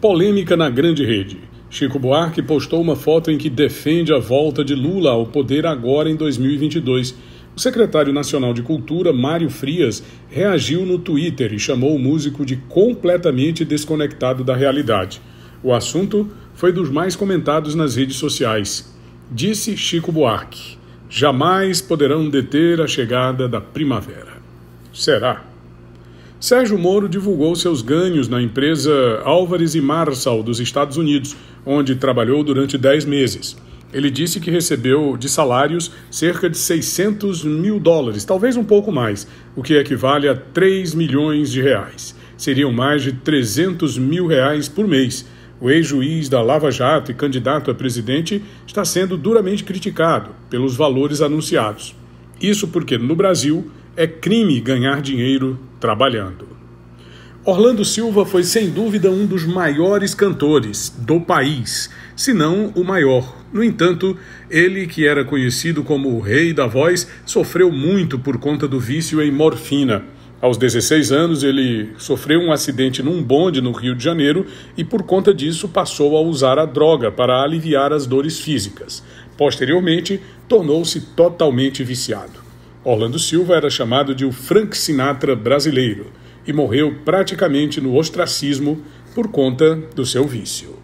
Polêmica na grande rede. Chico Buarque postou uma foto em que defende a volta de Lula ao poder agora em 2022. O secretário nacional de Cultura, Mário Frias, reagiu no Twitter e chamou o músico de completamente desconectado da realidade. O assunto foi dos mais comentados nas redes sociais. Disse Chico Buarque: jamais poderão deter a chegada da primavera. Será? Sérgio Moro divulgou seus ganhos na empresa Álvares e Marsal dos Estados Unidos, onde trabalhou durante 10 meses. Ele disse que recebeu de salários cerca de 600 mil dólares, talvez um pouco mais, o que equivale a 3 milhões de reais. Seriam mais de 300 mil reais por mês. O ex-juiz da Lava Jato e candidato a presidente está sendo duramente criticado pelos valores anunciados. Isso porque no Brasil é crime ganhar dinheiro trabalhando. Orlando Silva foi sem dúvida um dos maiores cantores do país, se não o maior. No entanto, ele, que era conhecido como o rei da voz, sofreu muito por conta do vício em morfina. Aos 16 anos, ele sofreu um acidente num bonde no Rio de Janeiro e, por conta disso, passou a usar a droga para aliviar as dores físicas. Posteriormente, tornou-se totalmente viciado. Orlando Silva era chamado de o Frank Sinatra brasileiro e morreu praticamente no ostracismo por conta do seu vício.